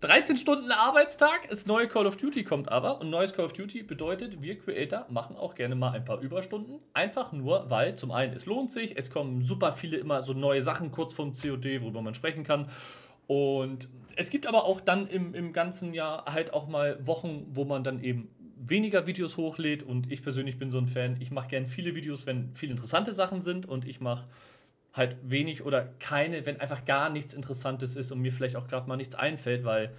13 Stunden Arbeitstag, das neue Call of Duty kommt aber und neues Call of Duty bedeutet, wir Creator machen auch gerne mal ein paar Überstunden. Einfach nur, weil zum einen es lohnt sich, es kommen super viele immer so neue Sachen kurz vom COD, worüber man sprechen kann. Und es gibt aber auch dann im, im ganzen Jahr halt auch mal Wochen, wo man dann eben weniger Videos hochlädt und ich persönlich bin so ein Fan, ich mache gerne viele Videos, wenn viele interessante Sachen sind und ich mache halt wenig oder keine, wenn einfach gar nichts Interessantes ist und mir vielleicht auch gerade mal nichts einfällt, weil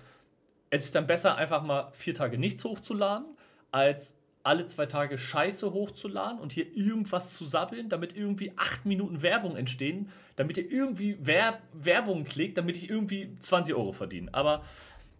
es ist dann besser, einfach mal vier Tage nichts hochzuladen, als alle zwei Tage Scheiße hochzuladen und hier irgendwas zu sabbeln, damit irgendwie acht Minuten Werbung entstehen, damit ihr irgendwie Werb Werbung klickt, damit ich irgendwie 20 Euro verdiene. Aber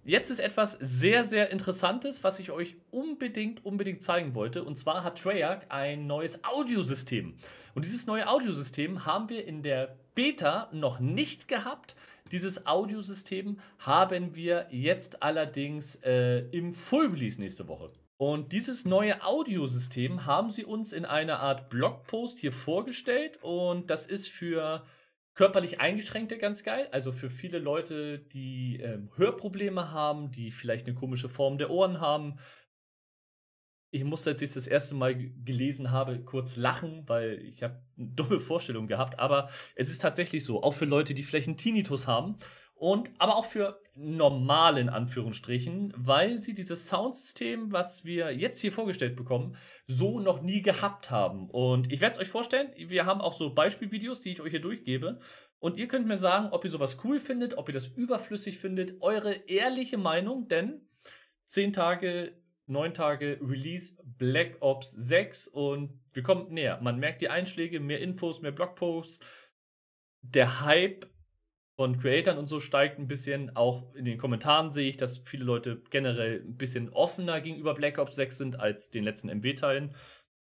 jetzt ist etwas sehr, sehr Interessantes, was ich euch unbedingt, unbedingt zeigen wollte. Und zwar hat Treyarch ein neues Audiosystem und dieses neue Audiosystem haben wir in der Beta noch nicht gehabt. Dieses Audiosystem haben wir jetzt allerdings äh, im Full Release nächste Woche. Und dieses neue Audiosystem haben sie uns in einer Art Blogpost hier vorgestellt. Und das ist für körperlich Eingeschränkte ganz geil. Also für viele Leute, die ähm, Hörprobleme haben, die vielleicht eine komische Form der Ohren haben, ich musste, als ich es das erste Mal gelesen habe, kurz lachen, weil ich habe eine dumme Vorstellung gehabt. Aber es ist tatsächlich so, auch für Leute, die vielleicht einen Tinnitus haben und aber auch für normalen Anführungsstrichen, weil sie dieses Soundsystem, was wir jetzt hier vorgestellt bekommen, so noch nie gehabt haben. Und ich werde es euch vorstellen. Wir haben auch so Beispielvideos, die ich euch hier durchgebe. Und ihr könnt mir sagen, ob ihr sowas cool findet, ob ihr das überflüssig findet, eure ehrliche Meinung, denn zehn Tage neun Tage Release Black Ops 6 und wir kommen näher. Man merkt die Einschläge, mehr Infos, mehr Blogposts. Der Hype von Creatern und so steigt ein bisschen. Auch in den Kommentaren sehe ich, dass viele Leute generell ein bisschen offener gegenüber Black Ops 6 sind als den letzten MW-Teilen.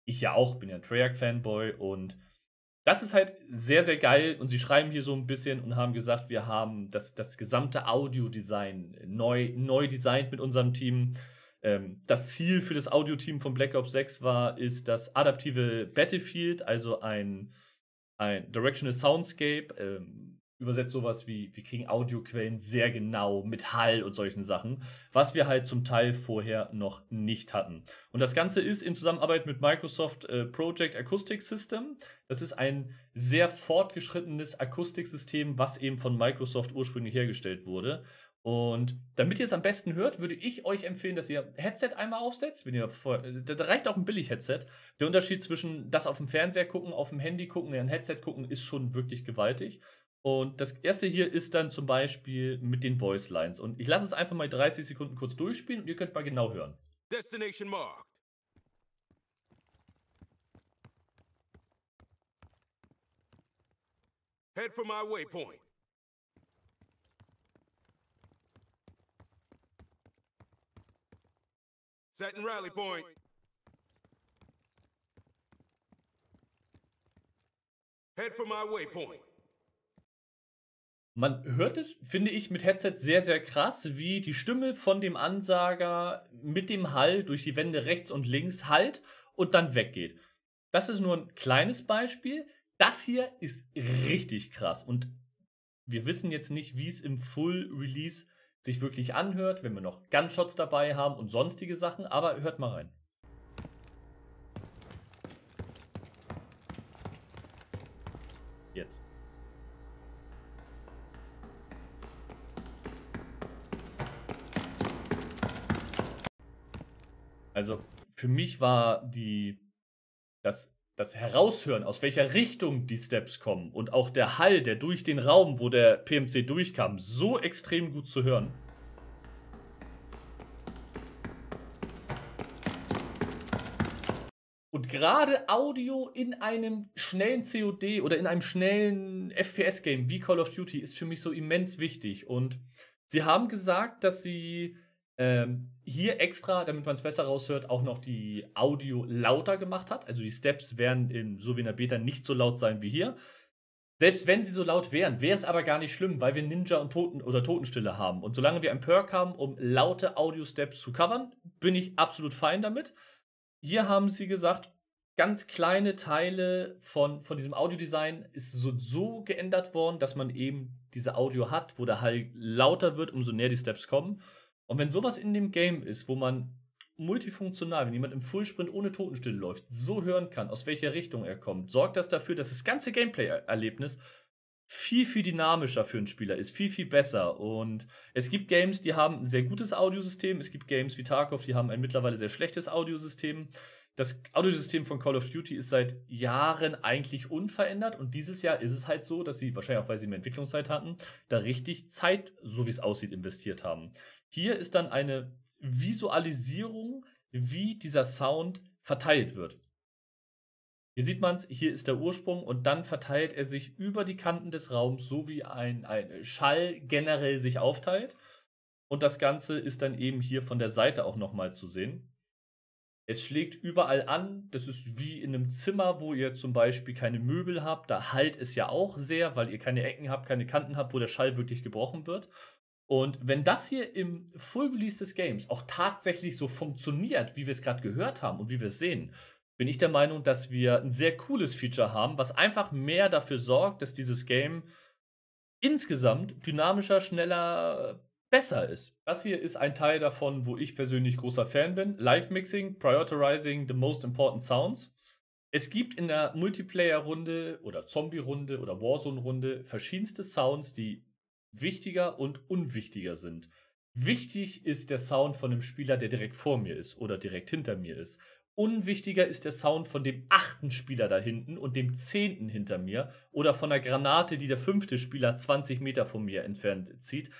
Ich ja auch, bin ja ein Treyarch-Fanboy und das ist halt sehr, sehr geil. Und sie schreiben hier so ein bisschen und haben gesagt, wir haben das, das gesamte Audiodesign neu, neu designt mit unserem Team ähm, das Ziel für das Audio-Team von Black Ops 6 war, ist das adaptive Battlefield, also ein, ein Directional Soundscape, ähm, übersetzt sowas wie, wir kriegen Audioquellen sehr genau mit Hall und solchen Sachen, was wir halt zum Teil vorher noch nicht hatten. Und das Ganze ist in Zusammenarbeit mit Microsoft äh, Project Acoustic System. Das ist ein sehr fortgeschrittenes Akustiksystem, was eben von Microsoft ursprünglich hergestellt wurde. Und damit ihr es am besten hört, würde ich euch empfehlen, dass ihr Headset einmal aufsetzt. Wenn ihr da reicht auch ein Billig-Headset. Der Unterschied zwischen das auf dem Fernseher gucken, auf dem Handy gucken, ein Headset gucken, ist schon wirklich gewaltig. Und das erste hier ist dann zum Beispiel mit den Voice Lines. Und ich lasse es einfach mal 30 Sekunden kurz durchspielen und ihr könnt mal genau hören. Destination Mark. Head for my waypoint. Setting rally point. Head for my waypoint. Man hört es, finde ich, mit Headset sehr, sehr krass, wie die Stimme von dem Ansager mit dem Hall durch die Wände rechts und links halt und dann weggeht. Das ist nur ein kleines Beispiel. Das hier ist richtig krass und wir wissen jetzt nicht, wie es im Full Release sich wirklich anhört, wenn wir noch Gunshots dabei haben und sonstige Sachen, aber hört mal rein. Jetzt. Also für mich war die das das Heraushören, aus welcher Richtung die Steps kommen und auch der Hall, der durch den Raum, wo der PMC durchkam, so extrem gut zu hören. Und gerade Audio in einem schnellen COD oder in einem schnellen FPS-Game wie Call of Duty ist für mich so immens wichtig. Und sie haben gesagt, dass sie ähm, hier extra, damit man es besser raushört, auch noch die Audio lauter gemacht hat. Also die Steps werden in, so wie in der Beta nicht so laut sein wie hier. Selbst wenn sie so laut wären, wäre es aber gar nicht schlimm, weil wir Ninja und Toten oder Totenstille haben. Und solange wir einen Perk haben, um laute Audio-Steps zu covern, bin ich absolut fein damit. Hier haben sie gesagt, ganz kleine Teile von, von diesem Audio-Design ist so, so geändert worden, dass man eben diese Audio hat, wo der Hall lauter wird, umso näher die Steps kommen. Und wenn sowas in dem Game ist, wo man multifunktional, wenn jemand im Fullsprint ohne Totenstille läuft, so hören kann, aus welcher Richtung er kommt, sorgt das dafür, dass das ganze Gameplay-Erlebnis viel, viel dynamischer für einen Spieler ist, viel, viel besser. Und es gibt Games, die haben ein sehr gutes Audiosystem, es gibt Games wie Tarkov, die haben ein mittlerweile sehr schlechtes Audiosystem das Audiosystem von Call of Duty ist seit Jahren eigentlich unverändert und dieses Jahr ist es halt so, dass sie wahrscheinlich auch, weil sie mehr Entwicklungszeit hatten, da richtig Zeit, so wie es aussieht, investiert haben. Hier ist dann eine Visualisierung, wie dieser Sound verteilt wird. Hier sieht man es, hier ist der Ursprung und dann verteilt er sich über die Kanten des Raums, so wie ein, ein Schall generell sich aufteilt. Und das Ganze ist dann eben hier von der Seite auch nochmal zu sehen. Es schlägt überall an. Das ist wie in einem Zimmer, wo ihr zum Beispiel keine Möbel habt. Da halt es ja auch sehr, weil ihr keine Ecken habt, keine Kanten habt, wo der Schall wirklich gebrochen wird. Und wenn das hier im Full Release des Games auch tatsächlich so funktioniert, wie wir es gerade gehört haben und wie wir es sehen, bin ich der Meinung, dass wir ein sehr cooles Feature haben, was einfach mehr dafür sorgt, dass dieses Game insgesamt dynamischer, schneller, besser ist. Das hier ist ein Teil davon, wo ich persönlich großer Fan bin. Live-Mixing, Prioritizing the Most Important Sounds. Es gibt in der Multiplayer-Runde oder Zombie-Runde oder Warzone-Runde verschiedenste Sounds, die wichtiger und unwichtiger sind. Wichtig ist der Sound von dem Spieler, der direkt vor mir ist oder direkt hinter mir ist. Unwichtiger ist der Sound von dem achten Spieler da hinten und dem zehnten hinter mir oder von der Granate, die der fünfte Spieler 20 Meter von mir entfernt zieht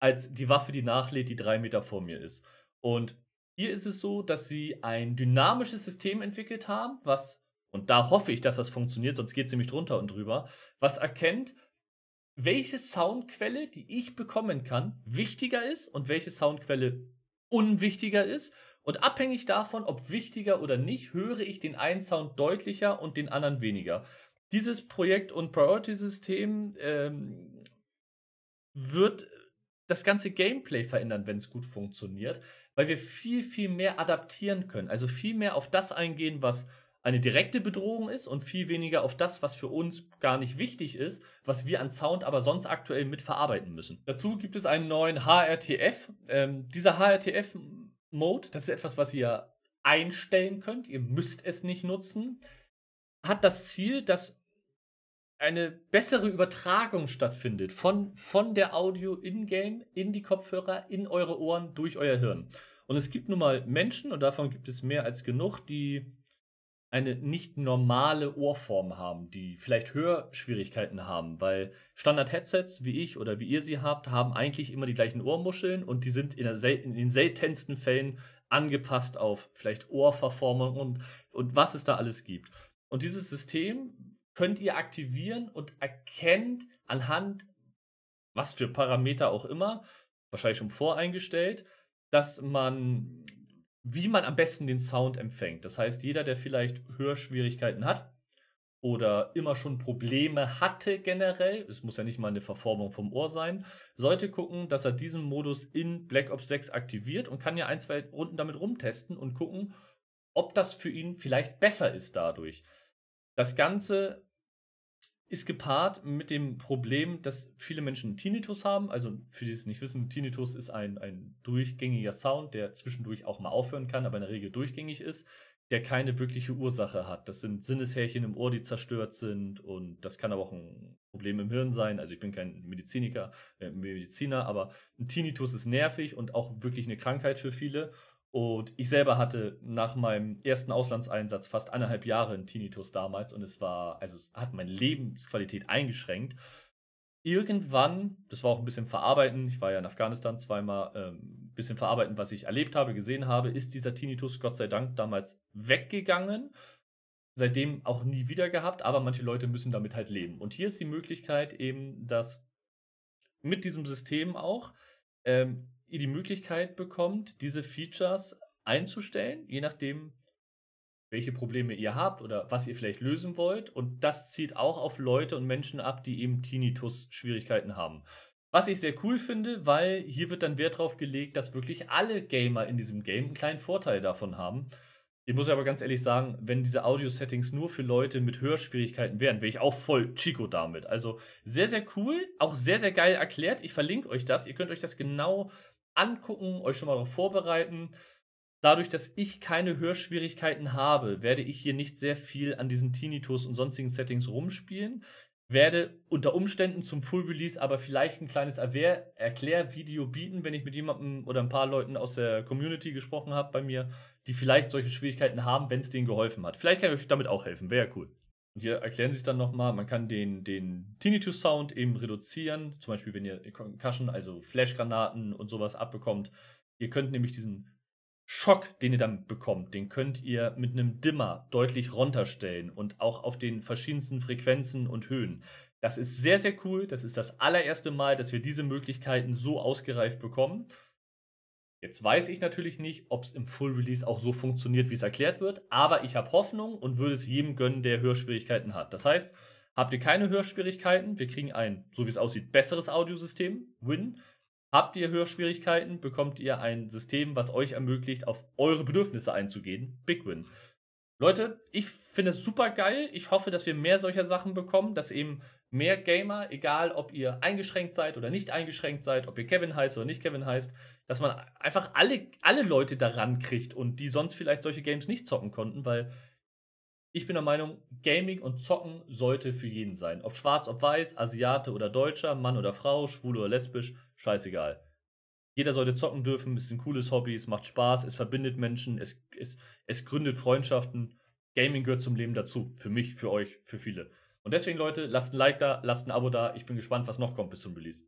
als die Waffe, die nachlädt, die drei Meter vor mir ist. Und hier ist es so, dass sie ein dynamisches System entwickelt haben, was, und da hoffe ich, dass das funktioniert, sonst geht es nämlich drunter und drüber, was erkennt, welche Soundquelle, die ich bekommen kann, wichtiger ist und welche Soundquelle unwichtiger ist. Und abhängig davon, ob wichtiger oder nicht, höre ich den einen Sound deutlicher und den anderen weniger. Dieses Projekt- und Priority-System ähm, wird das ganze Gameplay verändern, wenn es gut funktioniert, weil wir viel, viel mehr adaptieren können. Also viel mehr auf das eingehen, was eine direkte Bedrohung ist und viel weniger auf das, was für uns gar nicht wichtig ist, was wir an Sound aber sonst aktuell mitverarbeiten müssen. Dazu gibt es einen neuen HRTF. Ähm, dieser HRTF-Mode, das ist etwas, was ihr einstellen könnt. Ihr müsst es nicht nutzen. Hat das Ziel, dass eine bessere Übertragung stattfindet von, von der Audio in-game in die Kopfhörer, in eure Ohren, durch euer Hirn. Und es gibt nun mal Menschen, und davon gibt es mehr als genug, die eine nicht normale Ohrform haben, die vielleicht Hörschwierigkeiten haben, weil Standard-Headsets, wie ich oder wie ihr sie habt, haben eigentlich immer die gleichen Ohrmuscheln und die sind in, sel in den seltensten Fällen angepasst auf vielleicht Ohrverformung und, und was es da alles gibt. Und dieses System könnt ihr aktivieren und erkennt anhand was für Parameter auch immer, wahrscheinlich schon voreingestellt, dass man, wie man am besten den Sound empfängt. Das heißt, jeder, der vielleicht Hörschwierigkeiten hat oder immer schon Probleme hatte generell, es muss ja nicht mal eine Verformung vom Ohr sein, sollte gucken, dass er diesen Modus in Black Ops 6 aktiviert und kann ja ein, zwei Runden damit rumtesten und gucken, ob das für ihn vielleicht besser ist dadurch. Das Ganze ist gepaart mit dem Problem, dass viele Menschen Tinnitus haben. Also für die es nicht wissen, Tinnitus ist ein, ein durchgängiger Sound, der zwischendurch auch mal aufhören kann, aber in der Regel durchgängig ist, der keine wirkliche Ursache hat. Das sind Sinneshärchen im Ohr, die zerstört sind und das kann aber auch ein Problem im Hirn sein. Also ich bin kein Mediziniker, äh, Mediziner, aber ein Tinnitus ist nervig und auch wirklich eine Krankheit für viele. Und ich selber hatte nach meinem ersten Auslandseinsatz fast anderthalb Jahre einen Tinnitus damals und es war, also es hat meine Lebensqualität eingeschränkt. Irgendwann, das war auch ein bisschen verarbeiten, ich war ja in Afghanistan zweimal, ein ähm, bisschen verarbeiten, was ich erlebt habe, gesehen habe, ist dieser Tinnitus Gott sei Dank damals weggegangen. Seitdem auch nie wieder gehabt, aber manche Leute müssen damit halt leben. Und hier ist die Möglichkeit eben, dass mit diesem System auch ähm, ihr die Möglichkeit bekommt, diese Features einzustellen, je nachdem, welche Probleme ihr habt oder was ihr vielleicht lösen wollt. Und das zieht auch auf Leute und Menschen ab, die eben Tinnitus-Schwierigkeiten haben. Was ich sehr cool finde, weil hier wird dann Wert darauf gelegt, dass wirklich alle Gamer in diesem Game einen kleinen Vorteil davon haben. Ich muss aber ganz ehrlich sagen, wenn diese Audio-Settings nur für Leute mit Hörschwierigkeiten wären, wäre ich auch voll Chico damit. Also sehr, sehr cool, auch sehr, sehr geil erklärt. Ich verlinke euch das. Ihr könnt euch das genau angucken, euch schon mal darauf vorbereiten. Dadurch, dass ich keine Hörschwierigkeiten habe, werde ich hier nicht sehr viel an diesen Tinnitus und sonstigen Settings rumspielen. Werde unter Umständen zum Full Release aber vielleicht ein kleines Erklärvideo bieten, wenn ich mit jemandem oder ein paar Leuten aus der Community gesprochen habe bei mir, die vielleicht solche Schwierigkeiten haben, wenn es denen geholfen hat. Vielleicht kann ich euch damit auch helfen, wäre ja cool hier erklären sie es dann nochmal, man kann den, den Tinnitus-Sound eben reduzieren, zum Beispiel wenn ihr Concussion, also Flashgranaten und sowas abbekommt. Ihr könnt nämlich diesen Schock, den ihr dann bekommt, den könnt ihr mit einem Dimmer deutlich runterstellen und auch auf den verschiedensten Frequenzen und Höhen. Das ist sehr, sehr cool. Das ist das allererste Mal, dass wir diese Möglichkeiten so ausgereift bekommen. Jetzt weiß ich natürlich nicht, ob es im Full Release auch so funktioniert, wie es erklärt wird, aber ich habe Hoffnung und würde es jedem gönnen, der Hörschwierigkeiten hat. Das heißt, habt ihr keine Hörschwierigkeiten, wir kriegen ein, so wie es aussieht, besseres Audiosystem, Win. Habt ihr Hörschwierigkeiten, bekommt ihr ein System, was euch ermöglicht, auf eure Bedürfnisse einzugehen, Big Win. Leute, ich finde es super geil. Ich hoffe, dass wir mehr solcher Sachen bekommen, dass eben mehr Gamer, egal ob ihr eingeschränkt seid oder nicht eingeschränkt seid, ob ihr Kevin heißt oder nicht Kevin heißt, dass man einfach alle, alle Leute daran kriegt und die sonst vielleicht solche Games nicht zocken konnten, weil ich bin der Meinung, Gaming und Zocken sollte für jeden sein. Ob schwarz, ob weiß, Asiate oder Deutscher, Mann oder Frau, schwul oder lesbisch, scheißegal. Jeder sollte zocken dürfen, ist ein cooles Hobby, es macht Spaß, es verbindet Menschen, es, es, es gründet Freundschaften. Gaming gehört zum Leben dazu, für mich, für euch, für viele. Und deswegen, Leute, lasst ein Like da, lasst ein Abo da. Ich bin gespannt, was noch kommt bis zum Release.